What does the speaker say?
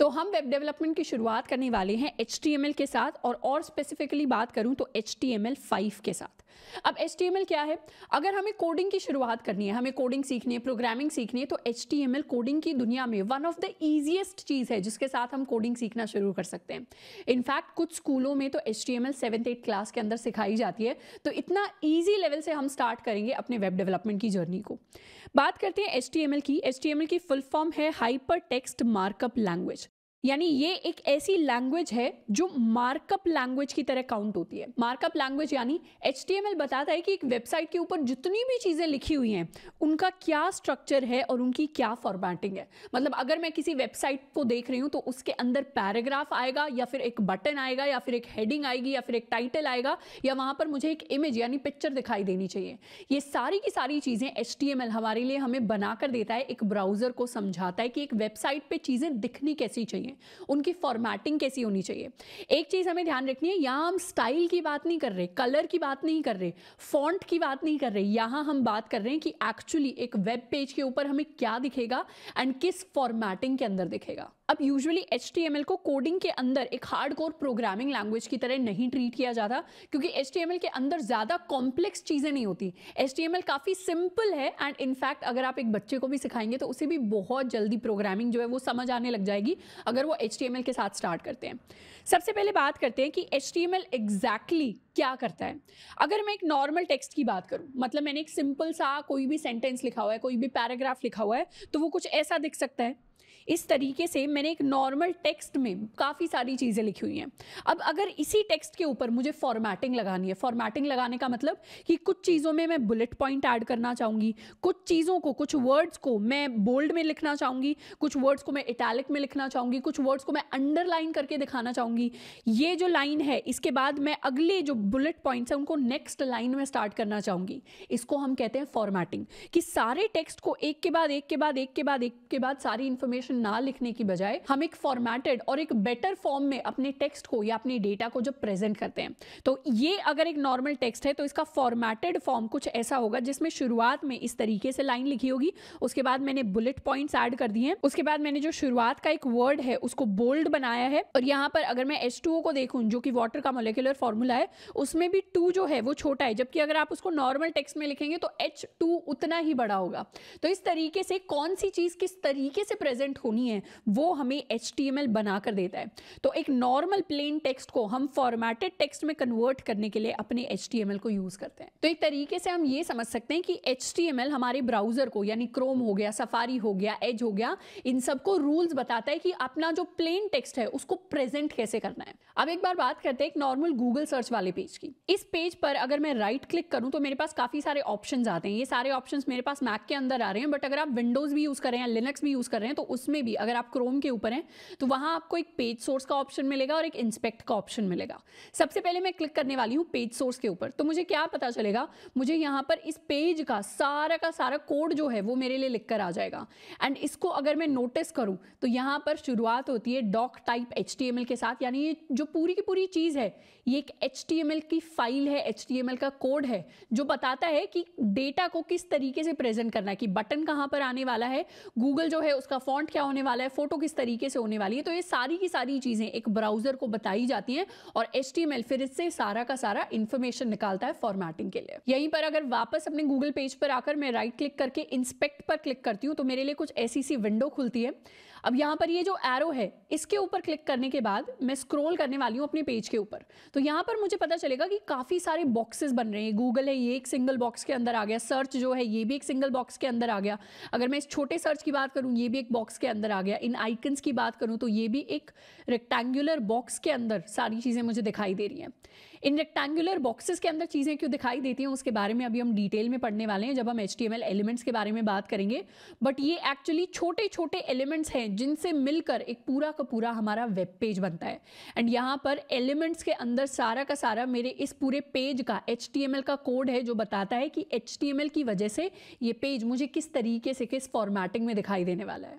तो हम web development की शुरुआत करने वाले हैं एच के साथ और और स्पेसिफिकली बात करूं तो एच टी के साथ अब एच क्या है अगर हमें कोडिंग की शुरुआत करनी है हमें कोडिंग सीखनी है प्रोग्रामिंग सीखनी है तो एच कोडिंग की दुनिया में वन ऑफ द ईजिएस्ट चीज़ है जिसके साथ हम कोडिंग सीखना शुरू कर सकते हैं इनफैक्ट कुछ स्कूलों में तो H T M L seventh eight class के अंदर सिखाई जाती है तो इतना ईजी लेवल से हम स्टार्ट करेंगे अपने वेब डेवलपमेंट की जर्नी को बात करते हैं एच टी एम एल की एच टी एम एल की फुल फॉर्म है हाइपर टेक्स्ट मार्कअप लैंग्वेज यानी ये एक ऐसी लैंग्वेज है जो मार्कअप लैंग्वेज की तरह काउंट होती है मार्कअप लैंग्वेज यानी एच बताता है कि एक वेबसाइट के ऊपर जितनी भी चीज़ें लिखी हुई हैं उनका क्या स्ट्रक्चर है और उनकी क्या फॉर्मेटिंग है मतलब अगर मैं किसी वेबसाइट को देख रही हूँ तो उसके अंदर पैराग्राफ आएगा या फिर एक बटन आएगा या फिर एक हेडिंग आएगी या फिर एक टाइटल आएगा या वहाँ पर मुझे एक इमेज यानी पिक्चर दिखाई देनी चाहिए ये सारी की सारी चीज़ें एच हमारे लिए हमें बनाकर देता है एक ब्राउज़र को समझाता है कि एक वेबसाइट पर चीज़ें दिखनी कैसी चाहिए चाहिए उनकी फॉर्मेटिंग कैसी होनी चाहिए एक चीज़ हमें ध्यान रखनी है यहाँ हम स्टाइल की बात नहीं कर रहे कलर की बात नहीं कर रहे फॉन्ट की बात नहीं कर रहे यहाँ हम बात कर रहे हैं कि एक्चुअली एक वेब पेज के ऊपर हमें क्या दिखेगा एंड किस फॉर्मेटिंग के अंदर दिखेगा अब यूजुअली एच को कोडिंग के अंदर एक हार्ड कोर प्रोग्रामिंग लैंग्वेज की तरह नहीं ट्रीट किया जाता क्योंकि एच के अंदर ज़्यादा कॉम्प्लेक्स चीज़ें नहीं होती एच काफ़ी सिंपल है एंड इनफैक्ट अगर आप एक बच्चे को भी सिखाएंगे तो उसे भी बहुत जल्दी प्रोग्रामिंग जो है वो समझ आने लग जाएगी अगर वो एच के साथ स्टार्ट करते हैं सबसे पहले बात करते हैं कि एच टी एग्जैक्टली क्या करता है अगर मैं एक नॉर्मल टेक्स्ट की बात करूँ मतलब मैंने एक सिंपल सा कोई भी सेंटेंस लिखा हुआ है कोई भी पैराग्राफ लिखा हुआ है तो वो कुछ ऐसा दिख सकता है इस तरीके से मैंने एक नॉर्मल टेक्स्ट में काफ़ी सारी चीज़ें लिखी हुई हैं अब अगर इसी टेक्स्ट के ऊपर मुझे फॉर्मेटिंग लगानी है फॉर्मेटिंग लगाने का मतलब कि कुछ चीज़ों में मैं बुलेट पॉइंट ऐड करना चाहूँगी कुछ चीज़ों को कुछ वर्ड्स को मैं बोल्ड में लिखना चाहूँगी कुछ वर्ड्स को मैं इटैलिक में लिखना चाहूँगी कुछ वर्ड्स को मैं अंडरलाइन करके दिखाना चाहूँगी ये जो लाइन है इसके बाद मैं अगले जो बुलेट पॉइंट्स हैं उनको नेक्स्ट लाइन में स्टार्ट करना चाहूँगी इसको हम कहते हैं फॉर्मेटिंग कि सारे टेक्स्ट को एक के बाद एक के बाद एक के बाद एक के बाद सारी इन्फॉर्मेशन ना लिखने की बजाय हम एक फॉर्मेटेड और एक बेटर फॉर्म में अपने टेक्स्ट को या अपने डेटा को जब प्रेजेंट करते हैं तो ये अगर एक नॉर्मल टेक्स्ट है तो इसका फॉर्मेटेड फॉर्म कुछ ऐसा होगा जिसमें शुरुआत में इस तरीके से लाइन लिखी होगी उसके बाद मैंने बुलेट पॉइंट्स ऐड कर दिए हैं उसके बाद मैंने जो शुरुआत का एक वर्ड है उसको बोल्ड बनाया है और यहाँ पर अगर मैं एच को देखूं जो कि वाटर का मोलिकुलर फॉर्मूला है उसमें भी टू जो है वो छोटा है जबकि अगर आप उसको नॉर्मल टेक्स्ट में लिखेंगे तो एच टू उतना ही बड़ा होगा तो इस तरीके से कौन सी चीज़ किस तरीके से प्रेजेंट होनी है वो हमें एच टी एम बना कर देता है तो एक नॉर्मल प्लेन टेक्स्ट को हम फॉर्मेटेड टेक्स्ट में कन्वर्ट करने के लिए अपने एच टी एम एल को यूज़ करते हैं तो एक तरीके से हम ये समझ सकते हैं कि एच टी एम एल हमारे ब्राउज़र को यानी क्रोम हो गया सफारी हो गया एज हो गया इन सबको रूल्स बताता है कि अपना जो प्लेन टेक्स्ट है उसको प्रेजेंट कैसे करना है अब एक बार बात करते हैं एक नॉर्मल गूगल सर्च वाले पेज पेज की इस पेज पर अगर मैं राइट क्लिक करूं तो मेरे पास काफ़ी सारे ऑप्शन आते हैं ये सारे ऑप्शन मेरे पास मैक के अंदर आ रहे हैं बट अगर आप विंडोज़ भी यूज़ कर रहे हैं लिनक्स भी यूज़ कर रहे हैं तो उसमें भी अगर आप क्रोम के ऊपर हैं तो वहां आपको एक पेज सोर्स का ऑप्शन मिलेगा और एक इंस्पेक्ट का ऑप्शन मिलेगा सबसे पहले मैं क्लिक करने वाली हूँ पेज सोर्स के ऊपर तो मुझे क्या पता चलेगा मुझे यहाँ पर इस पेज का सारा का सारा कोड जो है वो मेरे लिए लिख कर आ जाएगा एंड इसको अगर मैं नोटिस करूँ तो यहाँ पर शुरुआत होती है डॉक टाइप एच के साथ यानी ये जो पूरी की पूरी चीज़ है ये एक एच की फाइल है एच का कोड है जो बताता है कि डेटा को किस तरीके से प्रेजेंट करना है कि बटन कहाँ पर आने वाला है गूगल जो है उसका फॉन्ट क्या होने वाला है फोटो किस तरीके से होने वाली है तो ये सारी की सारी चीज़ें एक ब्राउज़र को बताई जाती हैं और एच फिर इससे सारा का सारा इन्फॉर्मेशन निकालता है फॉर्मेटिंग के लिए यहीं पर अगर वापस अपने गूगल पेज पर आकर मैं राइट क्लिक करके इंस्पेक्ट पर क्लिक करती हूँ तो मेरे लिए कुछ ऐसी सी विंडो खुलती है अब यहाँ पर ये जो एरो है इसके ऊपर क्लिक करने के बाद मैं स्क्रोल करने वाली हूँ अपने पेज के ऊपर तो यहाँ पर मुझे पता चलेगा कि काफ़ी सारे बॉक्सेस बन रहे हैं गूगल है ये एक सिंगल बॉक्स के अंदर आ गया सर्च जो है ये भी एक सिंगल बॉक्स के अंदर आ गया अगर मैं इस छोटे सर्च की बात करूँ ये भी एक बॉक्स के अंदर आ गया इन आइकन्स की बात करूँ तो ये भी एक रेक्टेंगुलर बॉक्स के अंदर सारी चीज़ें मुझे दिखाई दे रही हैं इन रेक्टेंगुलर बॉक्सेस के अंदर चीज़ें क्यों दिखाई देती हैं उसके बारे में अभी हम डिटेल में पढ़ने वाले हैं जब हम एच एलिमेंट्स के बारे में बात करेंगे बट ये एक्चुअली छोटे छोटे एलिमेंट्स हैं जिनसे मिलकर एक पूरा का पूरा हमारा वेब पेज बनता है एंड यहाँ पर एलिमेंट्स के अंदर सारा का सारा मेरे इस पूरे पेज का एच का कोड है जो बताता है कि एच की वजह से ये पेज मुझे किस तरीके से किस फॉर्मेटिंग में दिखाई देने वाला है